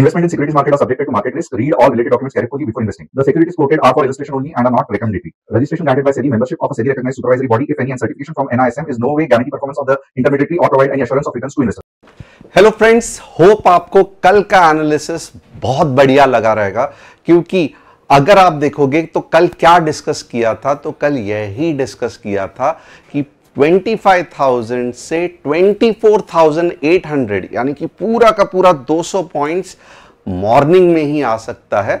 Investment in securities market are subject to market risk. Read all related documents carefully before investing. The securities quoted are for illustration only and are not recommendatory. Registration granted by SEBI, membership of a SEBI recognized supervisory body, if any, and certification from NISM is no way guarantee performance of the intermediary or provide any assurance of returns to investors. Hello friends, hope आपको कल का analysis बहुत बढ़िया लगा रहेगा क्योंकि अगर आप देखोगे तो कल क्या डिस्कस किया था तो कल यही डिस्कस किया था कि 25,000 से 24,800 यानी कि पूरा का पूरा 200 पॉइंट्स मॉर्निंग में ही आ सकता है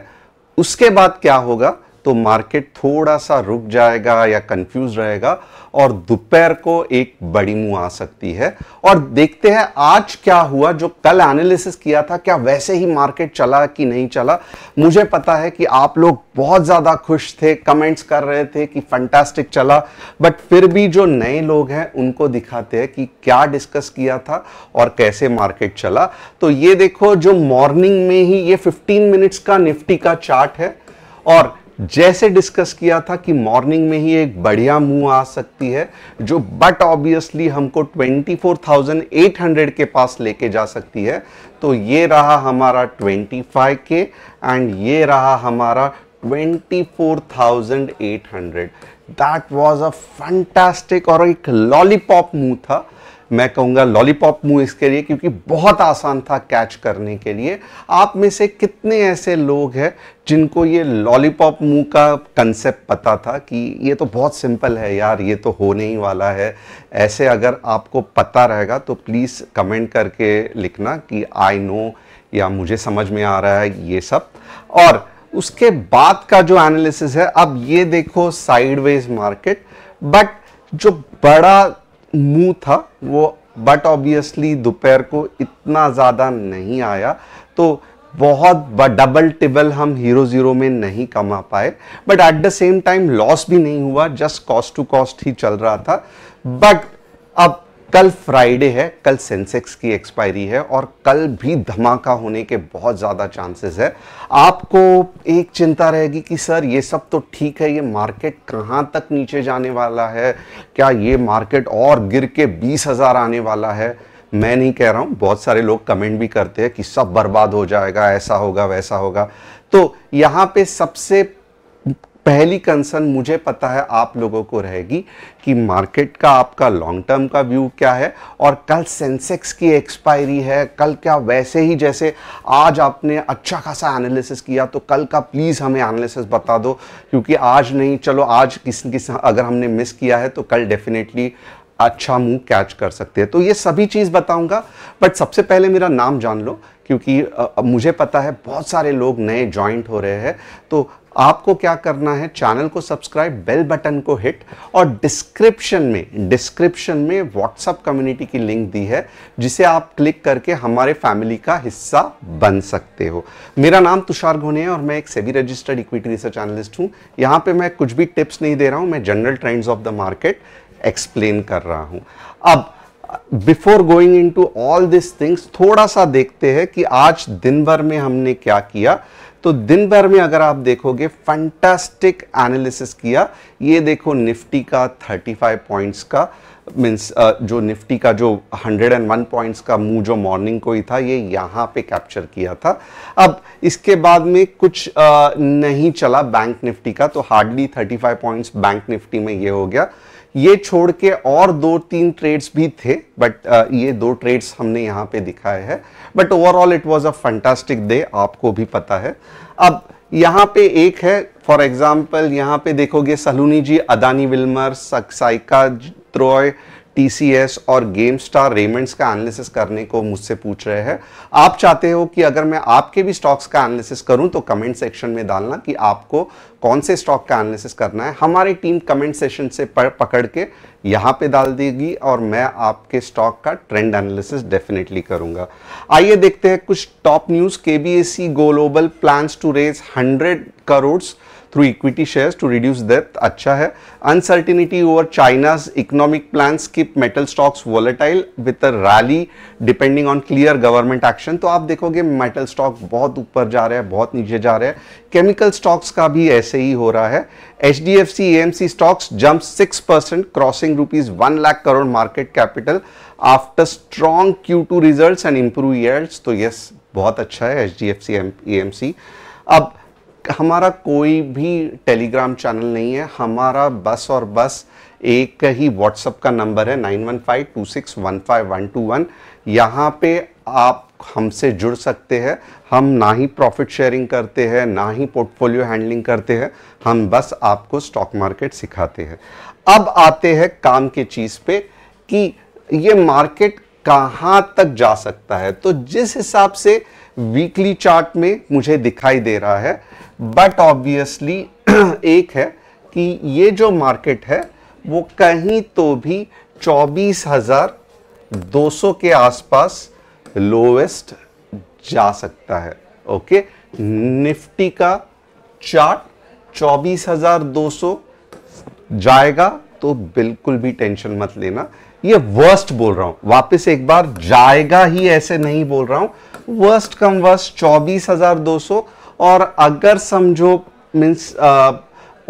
उसके बाद क्या होगा तो मार्केट थोड़ा सा रुक जाएगा या कंफ्यूज रहेगा और दोपहर को एक बड़ी मुंह आ सकती है और देखते हैं आज क्या हुआ जो कल एनालिसिस किया था क्या वैसे ही मार्केट चला कि नहीं चला मुझे पता है कि आप लोग बहुत ज़्यादा खुश थे कमेंट्स कर रहे थे कि फंटास्टिक चला बट फिर भी जो नए लोग हैं उनको दिखाते हैं कि क्या डिस्कस किया था और कैसे मार्केट चला तो ये देखो जो मॉर्निंग में ही ये 15 मिनट्स का निफ्टी का चार्ट है और जैसे डिस्कस किया था कि मॉर्निंग में ही एक बढ़िया मूव आ सकती है जो बट ऑब्वियसली हमको 24,800 के पास लेके जा सकती है तो ये रहा हमारा 25K एंड ये रहा हमारा 24,800 दैट वाज अ फंटास्टिक और एक लॉलीपॉप मूव था मैं कहूँगा लॉलीपॉप मुंह इसके लिए क्योंकि बहुत आसान था कैच करने के लिए आप में से कितने ऐसे लोग हैं जिनको ये लॉलीपॉप मूव का कंसेप्ट पता था कि ये तो बहुत सिंपल है यार ये तो होने ही वाला है ऐसे अगर आपको पता रहेगा तो प्लीज़ कमेंट करके लिखना कि आई नो या मुझे समझ में आ रहा है ये सब और उसके बाद का जो एनालिसिस है अब ये देखो साइडवेज मार्केट बट जो बड़ा मुंह था वो बट ऑब्वियसली दोपहर को इतना ज़्यादा नहीं आया तो बहुत डबल टिबल हम हीरो ज़ीरो में नहीं कमा पाए but at the same time loss भी नहीं हुआ जस्ट कॉस्ट टू कॉस्ट ही चल रहा था बट अब कल फ्राइडे है कल सेंसेक्स की एक्सपायरी है और कल भी धमाका होने के बहुत ज़्यादा चांसेस है आपको एक चिंता रहेगी कि सर ये सब तो ठीक है ये मार्केट कहाँ तक नीचे जाने वाला है क्या ये मार्केट और गिर के बीस हज़ार आने वाला है मैं नहीं कह रहा हूँ बहुत सारे लोग कमेंट भी करते हैं कि सब बर्बाद हो जाएगा ऐसा होगा वैसा होगा तो यहाँ पे सबसे पहली कंसर्न मुझे पता है आप लोगों को रहेगी कि मार्केट का आपका लॉन्ग टर्म का व्यू क्या है और कल सेंसेक्स की एक्सपायरी है कल क्या वैसे ही जैसे आज आपने अच्छा खासा एनालिसिस किया तो कल का प्लीज़ हमें एनालिसिस बता दो क्योंकि आज नहीं चलो आज किसी किस अगर हमने मिस किया है तो कल डेफिनेटली अच्छा मुंह कैच कर सकते हैं तो ये सभी चीज़ बताऊंगा बट सबसे पहले मेरा नाम जान लो क्योंकि मुझे पता है बहुत सारे लोग नए ज्वाइंट हो रहे हैं तो आपको क्या करना है चैनल को सब्सक्राइब बेल बटन को हिट और डिस्क्रिप्शन में डिस्क्रिप्शन में व्हाट्सअप कम्युनिटी की लिंक दी है जिसे आप क्लिक करके हमारे फैमिली का हिस्सा बन सकते हो मेरा नाम तुषार घोने है और मैं एक SEBI registered equity research analyst हूँ यहाँ पे मैं कुछ भी टिप्स नहीं दे रहा हूँ मैं general trends of the market explain कर रहा हूँ अब before going into all this things थोड़ा सा देखते हैं कि आज दिन भर में हमने क्या किया तो दिन भर में अगर आप देखोगे फंटास्टिक एनालिसिस किया ये देखो निफ्टी का 35 पॉइंट्स का मीन्स जो निफ्टी का जो 101 पॉइंट्स का मूव जो मॉर्निंग को ही था ये यहाँ पे कैप्चर किया था अब इसके बाद में कुछ नहीं चला बैंक निफ्टी का तो हार्डली 35 पॉइंट्स बैंक निफ्टी में ये हो गया ये छोड़ के और दो तीन ट्रेड्स भी थे बट uh, ये दो ट्रेड्स हमने यहाँ पे दिखाए हैं but overall it was a fantastic day आपको भी पता है अब यहाँ पे एक है फॉर एग्जांपल यहाँ पे देखोगे सलूनी जी अदानी विल्मर सक्साइका त्रोय टीसीएस और गेम स्टार रेमेंट्स का एनालिसिस करने को मुझसे पूछ रहे हैं आप चाहते हो कि अगर मैं आपके भी स्टॉक्स का एनालिसिस करूं तो कमेंट सेक्शन में डालना कि आपको कौन से स्टॉक का एनालिसिस करना है हमारी टीम कमेंट सेशन से पकड़ के यहाँ पे डाल देगी और मैं आपके स्टॉक का ट्रेंड एनालिसिस डेफिनेटली करूँगा आइए देखते हैं कुछ टॉप न्यूज़ के B S C global plans to raise hundred crore through equity shares to reduce debt अच्छा है uncertainty over China's economic plan की metal stocks volatile with a rally depending on clear government action तो आप देखोगे metal stock बहुत ऊपर जा रहे हैं बहुत नीचे जा रहे हैं केमिकल स्टॉक्स का भी ऐसे वैसे ही हो रहा है H D F C M C stocks jump six percent crossing rupees one lakh crore market capital after strong Q two result and improve years तो यस बहुत अच्छा है H D F C M E M C अब हमारा कोई भी Telegram channel नहीं है हमारा बस और बस एक ही व्हाट्सअप का नंबर है nine one five two six one five one two one यहाँ पे आप हमसे जुड़ सकते हैं हम ना ही प्रॉफिट शेयरिंग करते हैं ना ही पोर्टफोलियो हैंडलिंग करते हैं हम बस आपको स्टॉक मार्केट सिखाते हैं अब आते हैं काम की चीज़ पे कि ये मार्केट कहाँ तक जा सकता है तो जिस हिसाब से वीकली चार्ट में मुझे दिखाई दे रहा है बट ऑब्वियसली एक है कि ये जो मार्केट है वो कहीं तो भी चौबीस हज़ार 200 के आसपास लोवेस्ट जा सकता है ओके निफ्टी का चार्ट 24,200 जाएगा तो बिल्कुल भी टेंशन मत लेना ये वर्स्ट बोल रहा हूं वापस एक बार जाएगा ही ऐसे नहीं बोल रहा हूं वर्स्ट कम वर्स्ट 24,200 और अगर समझो मीन्स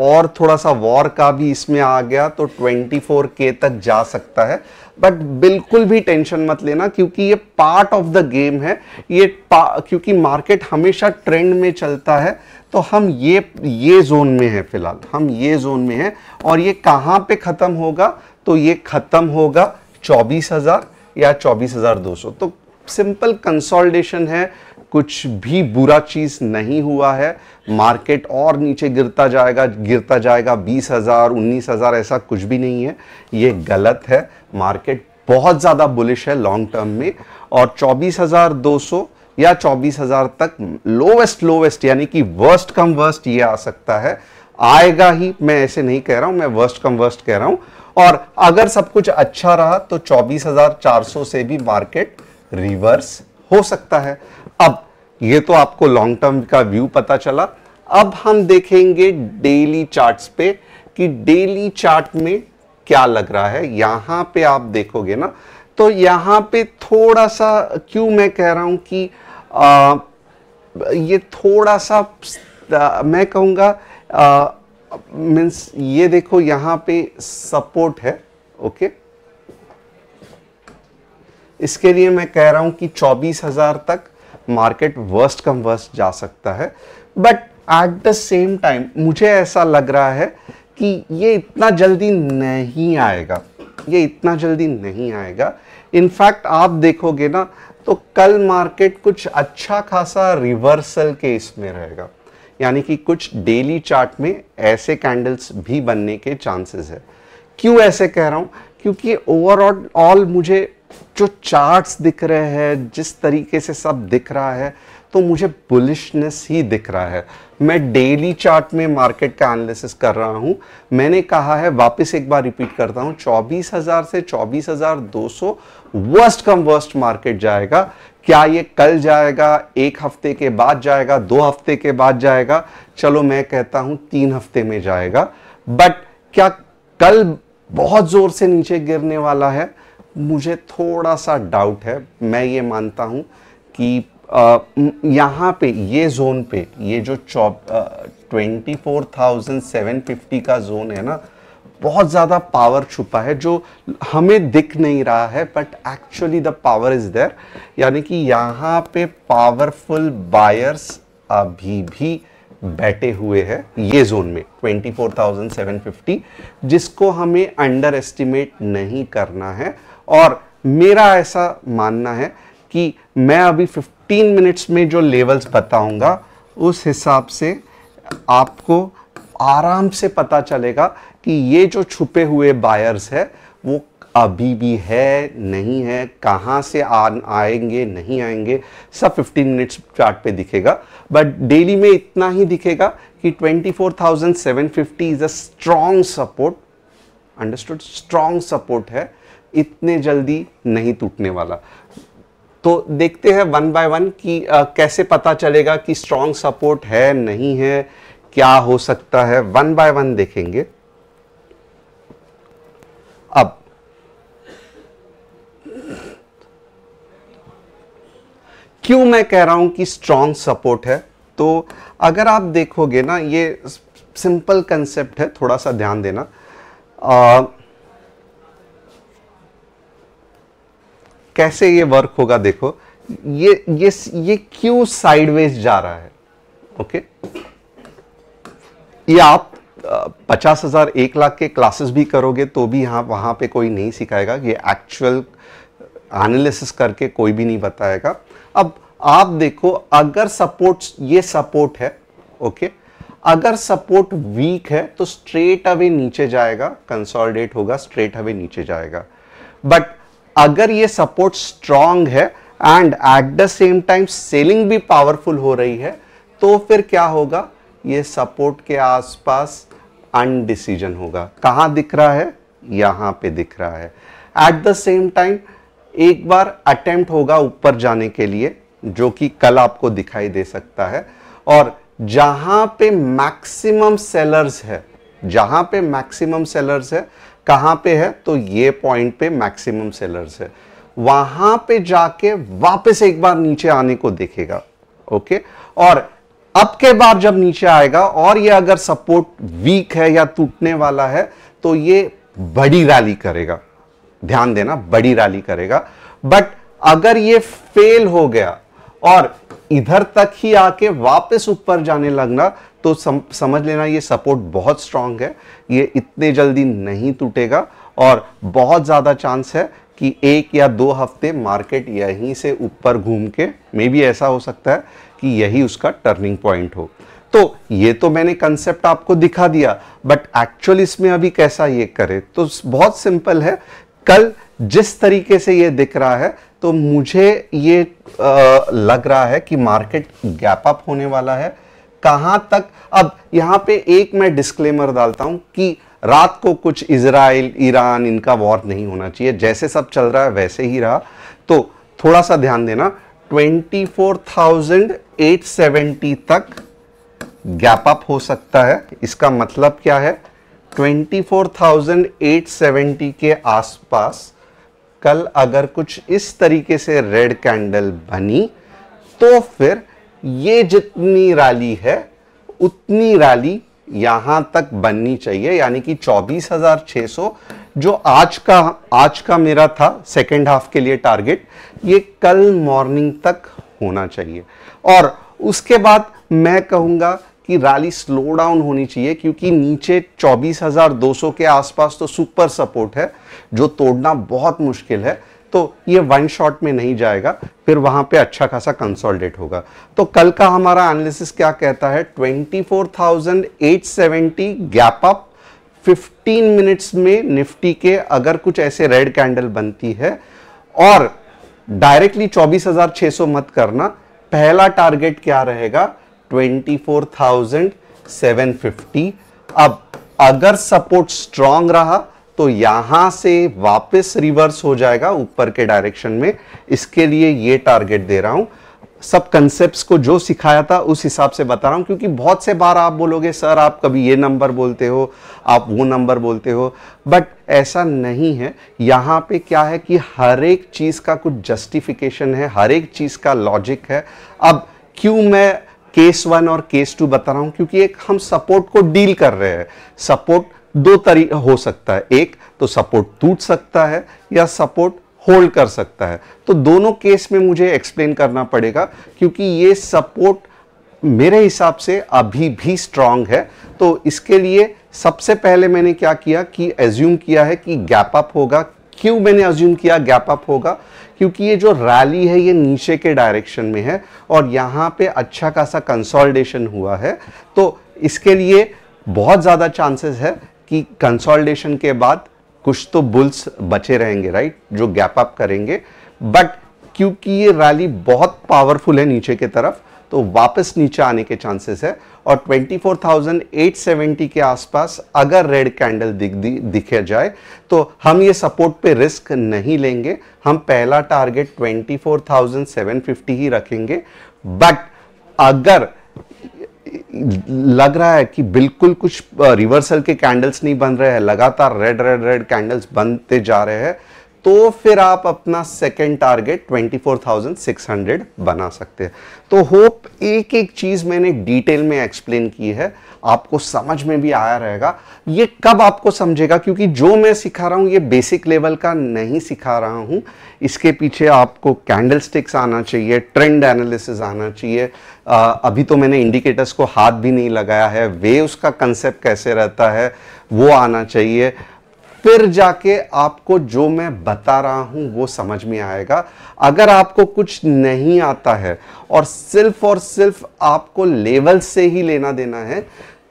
और थोड़ा सा वॉर का भी इसमें आ गया तो के तक जा सकता है बट बिल्कुल भी टेंशन मत लेना क्योंकि ये पार्ट ऑफ द गेम है ये क्योंकि मार्केट हमेशा ट्रेंड में चलता है तो हम ये ये जोन में है फिलहाल हम ये जोन में है और ये कहाँ पे ख़त्म होगा तो ये ख़त्म होगा चौबीस हज़ार या चौबीस हज़ार दो सौ तो सिंपल कंसोलिडेशन है कुछ भी बुरा चीज़ नहीं हुआ है मार्केट और नीचे गिरता जाएगा गिरता जाएगा बीस हज़ार उन्नीस हज़ार ऐसा कुछ भी नहीं है ये गलत है मार्केट बहुत ज़्यादा बुलिश है लॉन्ग टर्म में और चौबीस हज़ार दो सौ या चौबीस हज़ार तक लोवेस्ट लोवेस्ट यानी कि वर्स्ट कम वर्स्ट ये आ सकता है आएगा ही मैं ऐसे नहीं कह रहा हूँ मैं वर्स्ट कम वर्स्ट कह रहा हूँ और अगर सब कुछ अच्छा रहा तो 24,400 से भी मार्केट रिवर्स हो सकता है अब ये तो आपको लॉन्ग टर्म का व्यू पता चला अब हम देखेंगे डेली चार्ट्स पे कि डेली चार्ट में क्या लग रहा है यहां पे आप देखोगे ना तो यहां पे थोड़ा सा क्यों मैं कह रहा हूं कि आ, ये थोड़ा सा आ, मैं कहूंगा मीन्स ये देखो यहां पे सपोर्ट है ओके इसके लिए मैं कह रहा हूं कि 24,000 तक मार्केट वर्स्ट कम वर्स्ट जा सकता है but at the same time मुझे ऐसा लग रहा है कि ये इतना जल्दी नहीं आएगा ये इतना जल्दी नहीं आएगा इनफैक्ट आप देखोगे ना तो कल मार्केट कुछ अच्छा खासा रिवर्सल के इसमें रहेगा यानी कि कुछ डेली चार्ट में ऐसे कैंडल्स भी बनने के चांसेस है क्यों ऐसे कह रहा हूँ क्योंकि ओवरऑल ऑल मुझे जो चार्ट्स दिख रहे हैं जिस तरीके से सब दिख रहा है तो मुझे बुलिशनेस ही दिख रहा है मैं डेली चार्ट में मार्केट का एनालिसिस कर रहा हूं मैंने कहा है वापस एक बार रिपीट करता हूं 24,000 से 24,200 वर्स्ट कम वर्स्ट मार्केट जाएगा क्या ये कल जाएगा एक हफ्ते के बाद जाएगा दो हफ्ते के बाद जाएगा चलो मैं कहता हूं तीन हफ्ते में जाएगा बट क्या कल बहुत जोर से नीचे गिरने वाला है मुझे थोड़ा सा डाउट है मैं ये मानता हूँ कि यहाँ पे ये जोन पे ये जो चौ twenty four thousand seven fifty का जोन है ना बहुत ज़्यादा पावर छुपा है जो हमें दिख नहीं रहा है but actually the power is there यानी कि यहाँ पे पावरफुल बायर्स अभी भी बैठे हुए हैं ये जोन में 24,750 जिसको हमें अंडर एस्टिमेट नहीं करना है और मेरा ऐसा मानना है कि मैं अभी 15 मिनट्स में जो लेवल्स बताऊंगा उस हिसाब से आपको आराम से पता चलेगा कि ये जो छुपे हुए बायर्स है वो अभी भी है नहीं है कहाँ से आ आएंगे नहीं आएंगे सब 15 मिनट्स चार्ट पे दिखेगा बट डेली में इतना ही दिखेगा कि 24,750 is a strong support understood strong support है इतने जल्दी नहीं टूटने वाला तो देखते हैं वन बाय वन कि आ, कैसे पता चलेगा कि स्ट्रांग सपोर्ट है नहीं है क्या हो सकता है वन बाय वन देखेंगे अब क्यों मैं कह रहा हूं कि स्ट्रांग सपोर्ट है तो अगर आप देखोगे ना ये सिंपल कंसेप्ट है थोड़ा सा ध्यान देना आ, कैसे ये वर्क होगा देखो ये ये ये क्यों साइडवेज जा रहा है ओके ये आप पचास हजार एक लाख के क्लासेस भी करोगे तो भी यहां वहां पे कोई नहीं सिखाएगा ये एक्चुअल एनालिसिस करके कोई भी नहीं बताएगा अब आप देखो अगर सपोर्ट ये सपोर्ट है ओके अगर सपोर्ट वीक है तो स्ट्रेट अवे नीचे जाएगा कंसोलिडेट होगा स्ट्रेट अवे नीचे जाएगा बट अगर ये सपोर्ट स्ट्रांग है and at the same time selling भी पावरफुल हो रही है तो फिर क्या होगा ये सपोर्ट के आसपास अनडिसीजन होगा कहाँ दिख रहा है यहाँ पे दिख रहा है एट द सेम टाइम एक बार अटेम्प्ट होगा ऊपर जाने के लिए जो कि कल आपको दिखाई दे सकता है और जहां पे मैक्सिमम सेलर्स है जहां पे मैक्सिमम सेलर्स है कहाँ पे है तो ये पॉइंट पे मैक्सिमम सेलर्स है वहां पे जाके वापस एक बार नीचे आने को देखेगा ओके और अब के बाद जब नीचे आएगा और ये अगर सपोर्ट वीक है या टूटने वाला है तो ये बड़ी रैली करेगा ध्यान देना बड़ी रैली करेगा बट अगर ये फेल हो गया और इधर तक ही आके वापस ऊपर जाने लगना तो सम, समझ लेना ये सपोर्ट बहुत स्ट्रांग है ये इतने जल्दी नहीं टूटेगा और बहुत ज़्यादा चांस है कि एक या दो हफ्ते मार्केट यहीं से ऊपर घूम के मे भी ऐसा हो सकता है कि यही उसका टर्निंग पॉइंट हो तो ये तो मैंने कंसेप्ट आपको दिखा दिया बट एक्चुअल इसमें अभी कैसा ये करे तो बहुत सिंपल है कल जिस तरीके से ये दिख रहा है तो मुझे ये आ, लग रहा है कि मार्केट गैप अप होने वाला है कहां तक अब यहां पे एक मैं डिस्क्लेमर डालता हूं कि रात को कुछ इसराइल ईरान इनका वॉर नहीं होना चाहिए जैसे सब चल रहा है वैसे ही रहा तो थोड़ा सा ध्यान देना 24,870 तक गैप अप हो सकता है इसका मतलब क्या है 24,870 के आसपास कल अगर कुछ इस तरीके से रेड कैंडल बनी तो फिर ये जितनी रैली है उतनी रैली यहां तक बननी चाहिए यानी कि 24,600 जो आज का आज का मेरा था सेकेंड हाफ के लिए टारगेट ये कल मॉर्निंग तक होना चाहिए और उसके बाद मैं कहूँगा कि रैली स्लो डाउन होनी चाहिए क्योंकि नीचे 24,200 के आसपास तो सुपर सपोर्ट है जो तोड़ना बहुत मुश्किल है तो ये वन शॉट में नहीं जाएगा फिर वहां पे अच्छा खासा कंसोलिडेट होगा तो कल का हमारा एनालिसिस क्या कहता है 24,870 गैप अप 15 मिनट्स में निफ्टी के अगर कुछ ऐसे रेड कैंडल बनती है और डायरेक्टली 24,600 मत करना पहला टारगेट क्या रहेगा 24,750 अब अगर सपोर्ट स्ट्रांग रहा तो यहां से वापस रिवर्स हो जाएगा ऊपर के डायरेक्शन में इसके लिए ये टारगेट दे रहा हूं सब कंसेप्ट को जो सिखाया था उस हिसाब से बता रहा हूँ क्योंकि बहुत से बार आप बोलोगे सर आप कभी ये नंबर बोलते हो आप वो नंबर बोलते हो बट ऐसा नहीं है यहाँ पे क्या है कि हर एक चीज़ का कुछ जस्टिफिकेशन है हर एक चीज़ का लॉजिक है अब क्यों मैं केस वन और केस टू बता रहा हूँ क्योंकि एक हम सपोर्ट को डील कर रहे हैं सपोर्ट दो तरी हो सकता है एक तो सपोर्ट टूट सकता है या सपोर्ट होल्ड कर सकता है तो दोनों केस में मुझे एक्सप्लेन करना पड़ेगा क्योंकि ये सपोर्ट मेरे हिसाब से अभी भी स्ट्रांग है तो इसके लिए सबसे पहले मैंने क्या किया कि एज्यूम किया है कि गैप अप होगा क्यों मैंने एज्यूम किया गैप अप होगा क्योंकि ये जो रैली है ये नीचे के डायरेक्शन में है और यहाँ पे अच्छा खासा कंसोलिडेशन हुआ है तो इसके लिए बहुत ज़्यादा चांसेस है कि कंसोलिडेशन के बाद कुछ तो बुल्स बचे रहेंगे राइट जो गैप अप करेंगे बट क्योंकि ये रैली बहुत पावरफुल है नीचे के तरफ तो वापस नीचे आने के चांसेस है और 24,870 के आसपास अगर रेड कैंडल दिख दिखे जाए तो हम ये सपोर्ट पे रिस्क नहीं लेंगे हम पहला टारगेट 24,750 ही रखेंगे बट अगर लग रहा है कि बिल्कुल कुछ रिवर्सल के कैंडल्स नहीं बन रहे हैं लगातार रेड रेड रेड कैंडल्स बनते जा रहे हैं तो फिर आप अपना सेकेंड टारगेट 24,600 बना सकते हैं तो होप एक एक चीज़ मैंने डिटेल में एक्सप्लेन की है आपको समझ में भी आया रहेगा ये कब आपको समझेगा क्योंकि जो मैं सिखा रहा हूँ ये बेसिक लेवल का नहीं सिखा रहा हूँ इसके पीछे आपको कैंडल स्टिक्स आना चाहिए ट्रेंड एनालिसिस आना चाहिए अभी तो मैंने इंडिकेटर्स को हाथ भी नहीं लगाया है वे उसका कंसेप्ट कैसे रहता है वो आना चाहिए फिर जाके आपको जो मैं बता रहा हूँ वो समझ में आएगा अगर आपको कुछ नहीं आता है और सिर्फ और सिर्फ आपको लेवल से ही लेना देना है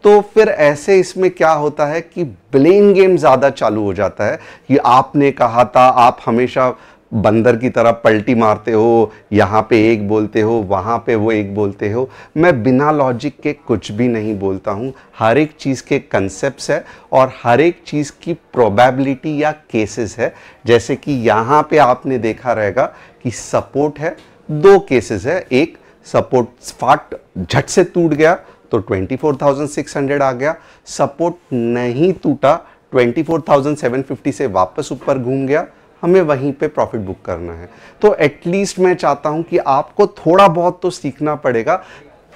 तो फिर ऐसे इसमें क्या होता है कि ब्लेम गेम ज़्यादा चालू हो जाता है कि आपने कहा था आप हमेशा बंदर की तरह पलटी मारते हो यहाँ पे एक बोलते हो वहाँ पे वो एक बोलते हो मैं बिना लॉजिक के कुछ भी नहीं बोलता हूँ हर एक चीज़ के कंसेप्ट है और हर एक चीज़ की प्रोबेबिलिटी या केसेस है जैसे कि यहाँ पे आपने देखा रहेगा कि सपोर्ट है दो केसेस है एक सपोर्ट फाट झट से टूट गया तो 24,600 आ गया सपोर्ट नहीं टूटा 24,750 से वापस ऊपर घूम गया हमें वहीं पे प्रॉफिट बुक करना है तो एटलीस्ट मैं चाहता हूं कि आपको थोड़ा बहुत तो सीखना पड़ेगा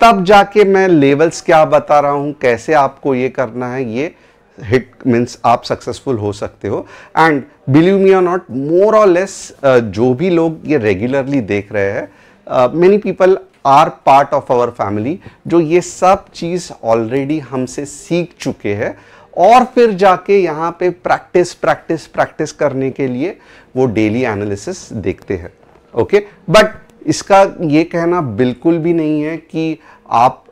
तब जाके मैं लेवल्स क्या बता रहा हूं कैसे आपको ये करना है ये हिट मीन्स आप सक्सेसफुल हो सकते हो and believe me or not more और लेस जो भी लोग ये रेगुलरली देख रहे हैं many people are part of our family जो ये सब चीज़ ऑलरेडी हमसे सीख चुके हैं और फिर जाके यहाँ पे प्रैक्टिस प्रैक्टिस प्रैक्टिस करने के लिए वो डेली एनालिसिस देखते हैं ओके बट इसका ये कहना बिल्कुल भी नहीं है कि आप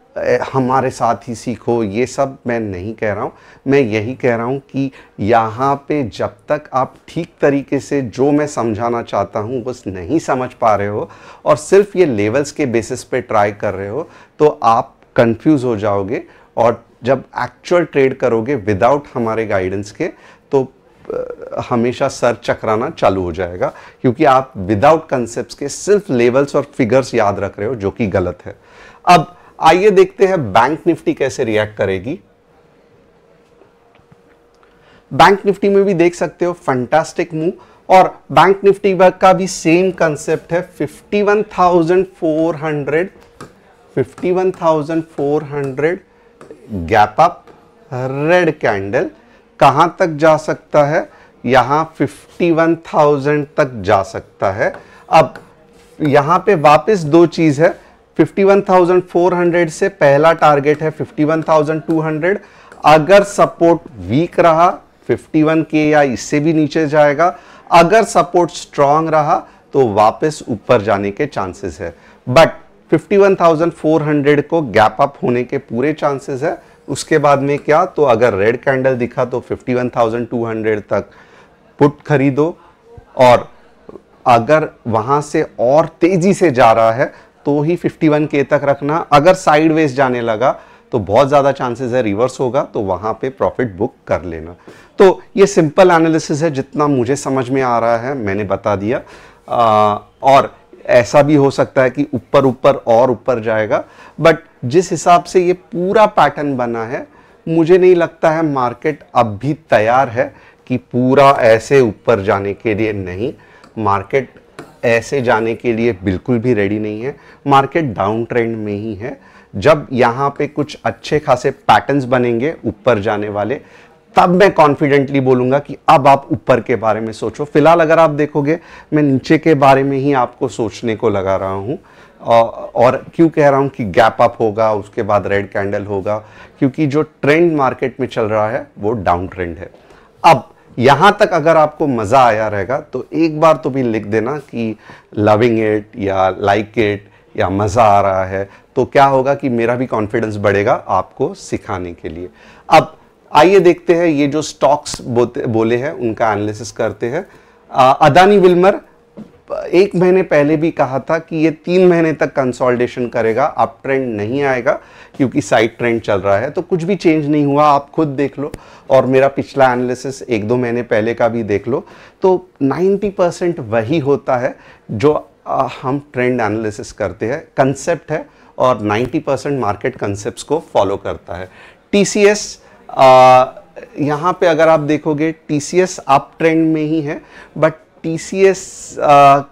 हमारे साथ ही सीखो ये सब मैं नहीं कह रहा हूँ मैं यही कह रहा हूँ कि यहाँ पे जब तक आप ठीक तरीके से जो मैं समझाना चाहता हूँ वो नहीं समझ पा रहे हो और सिर्फ ये लेवल्स के बेसिस पे ट्राई कर रहे हो तो आप कंफ्यूज हो जाओगे और जब एक्चुअल ट्रेड करोगे विदाउट हमारे गाइडेंस के तो हमेशा सर चकराना चालू हो जाएगा क्योंकि आप विदाउट कंसेप्ट के सिर्फ लेवल्स और फिगर्स याद रख रहे हो जो कि गलत है अब आइए देखते हैं बैंक निफ्टी कैसे रिएक्ट करेगी बैंक निफ्टी में भी देख सकते हो फंटास्टिक मूव और बैंक निफ्टी का भी सेम कंसेप्ट है 51,400 51,400 गैप अप रेड कैंडल कहाँ तक जा सकता है यहां 51,000 तक जा सकता है अब यहां पे वापस दो चीज़ है 51,400 से पहला टारगेट है 51,200 अगर सपोर्ट वीक रहा 51 के या इससे भी नीचे जाएगा अगर सपोर्ट स्ट्रांग रहा तो वापस ऊपर जाने के चांसेस है बट 51,400 को गैप अप होने के पूरे चांसेस है उसके बाद में क्या तो अगर रेड कैंडल दिखा तो 51,200 तक पुट खरीदो और अगर वहाँ से और तेज़ी से जा रहा है तो ही के तक रखना अगर साइडवेज जाने लगा तो बहुत ज़्यादा चांसेस है रिवर्स होगा तो वहाँ पे प्रॉफिट बुक कर लेना तो ये सिंपल एनालिसिस है जितना मुझे समझ में आ रहा है मैंने बता दिया आ, और ऐसा भी हो सकता है कि ऊपर ऊपर और ऊपर जाएगा बट जिस हिसाब से ये पूरा पैटर्न बना है मुझे नहीं लगता है मार्केट अब भी तैयार है कि पूरा ऐसे ऊपर जाने के लिए नहीं मार्केट ऐसे जाने के लिए बिल्कुल भी रेडी नहीं है मार्केट डाउन ट्रेंड में ही है जब यहाँ पे कुछ अच्छे खासे पैटर्न्स बनेंगे ऊपर जाने वाले तब मैं कॉन्फिडेंटली बोलूंगा कि अब आप ऊपर के बारे में सोचो फिलहाल अगर आप देखोगे मैं नीचे के बारे में ही आपको सोचने को लगा रहा हूँ और क्यों कह रहा हूँ कि गैप अप होगा उसके बाद रेड कैंडल होगा क्योंकि जो ट्रेंड मार्केट में चल रहा है वो डाउन ट्रेंड है अब यहाँ तक अगर आपको मज़ा आया रहेगा तो एक बार तो भी लिख देना कि लविंग इट या लाइक like इट या मज़ा आ रहा है तो क्या होगा कि मेरा भी कॉन्फिडेंस बढ़ेगा आपको सिखाने के लिए अब आइए देखते हैं ये जो स्टॉक्स बोले हैं उनका एनालिसिस करते हैं अदानी विल्मर एक महीने पहले भी कहा था कि ये तीन महीने तक कंसोलिडेशन करेगा अप ट्रेंड नहीं आएगा क्योंकि साइड ट्रेंड चल रहा है तो कुछ भी चेंज नहीं हुआ आप खुद देख लो और मेरा पिछला एनालिसिस एक दो महीने पहले का भी देख लो तो 90 परसेंट वही होता है जो हम ट्रेंड एनालिसिस करते हैं कंसेप्ट है और 90 परसेंट मार्केट कंसेप्ट को फॉलो करता है टी सी एस यहाँ पे अगर आप देखोगे T C S up trend में ही है बट टी सी एस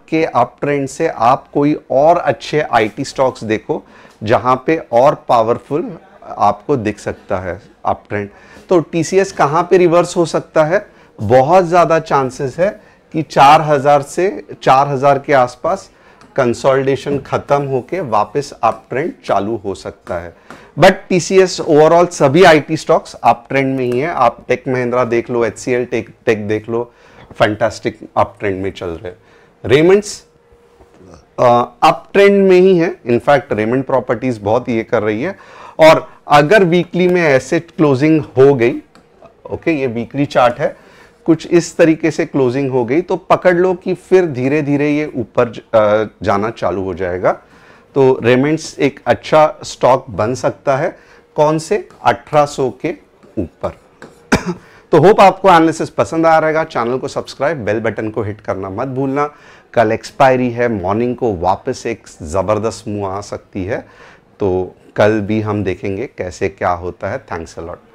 के अप ट्रेंड से आप कोई और अच्छे आईटी स्टॉक्स देखो जहाँ पे और पावरफुल आपको दिख सकता है अप ट्रेंड तो टी सी एस कहाँ पर रिवर्स हो सकता है बहुत ज़्यादा चांसेस है कि 4000 से 4000 के आसपास कंसोलिडेशन ख़त्म होके वापस अप ट्रेंड चालू हो सकता है बट टीसीएस ओवरऑल सभी आईटी स्टॉक्स आप ट्रेंड में ही है आप टेक महिंद्रा देख लो एच टेक टेक देख लो फैंटास्टिक आप ट्रेंड में चल रहे रेमंड्स अप ट्रेंड में ही है इनफैक्ट रेमंड प्रॉपर्टीज बहुत ये कर रही है और अगर वीकली में एसेट क्लोजिंग हो गई ओके ये वीकली चार्ट है कुछ इस तरीके से क्लोजिंग हो गई तो पकड़ लो कि फिर धीरे धीरे ये ऊपर जाना चालू हो जाएगा तो रेमेंट्स एक अच्छा स्टॉक बन सकता है कौन से 1800 के ऊपर तो होप आपको एनालिसिस पसंद आ रहेगा चैनल को सब्सक्राइब बेल बटन को हिट करना मत भूलना कल एक्सपायरी है मॉर्निंग को वापस एक ज़बरदस्त मुँह आ सकती है तो कल भी हम देखेंगे कैसे क्या होता है थैंक्स अलॉट